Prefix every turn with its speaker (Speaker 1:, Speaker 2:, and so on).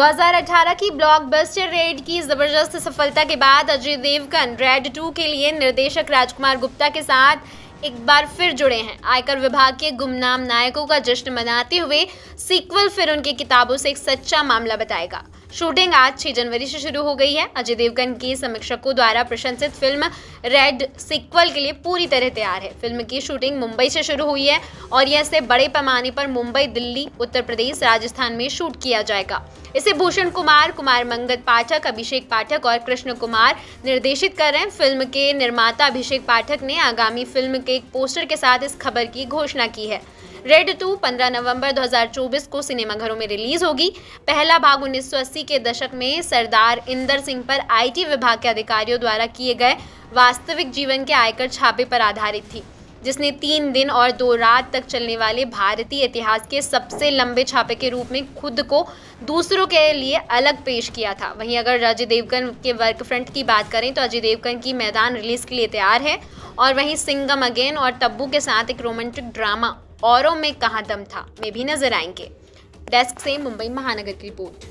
Speaker 1: 2018 की blockbuster red की जबरदस्त सफलता के बाद अजय देवगन रेड टू के लिए निर्देशक राजकुमार गुप्ता के साथ एक बार फिर जुड़े हैं आयकर विभाग के गुमनाम नायकों का जश्न मनाते हुए सीक्वल फिर उनकी किताबों से एक सच्चा मामला बताएगा शूटिंग आज 6 जनवरी से शुरू हो गई है अजय देवगन की समीक्षकों द्वारा प्रशंसित फिल्म रेड सीक्वल के लिए पूरी तरह तैयार है फिल्म की शूटिंग मुंबई से शुरू हुई है और यह से बड़े पैमाने पर मुंबई दिल्ली उत्तर प्रदेश राजस्थान में शूट किया जाएगा इसे भूषण कुमार कुमार मंगत पाठक अभिषेक पाठक और कृष्ण कुमार निर्देशित कर रहे हैं फिल्म के निर्माता अभिषेक पाठक ने आगामी फिल्म के एक पोस्टर के साथ इस खबर की घोषणा की है रेड टू 15 नवंबर 2024 को सिनेमाघरों में रिलीज होगी पहला भाग 1980 के दशक में सरदार इंदर सिंह पर आईटी विभाग के अधिकारियों द्वारा किए गए वास्तविक जीवन के आयकर छापे पर आधारित थी जिसने तीन दिन और दो रात तक चलने वाले भारतीय इतिहास के सबसे लंबे छापे के रूप में खुद को दूसरों के लिए अलग पेश किया था वहीं अगर अजय देवगन के वर्क फ्रंट की बात करें तो अजय देवगन की मैदान रिलीज के लिए तैयार है और वहीं सिंगम अगेन और तब्बू के साथ एक रोमांटिक ड्रामा औरों में कहाँ दम था में भी नजर आएंगे डेस्क से मुंबई महानगर की रिपोर्ट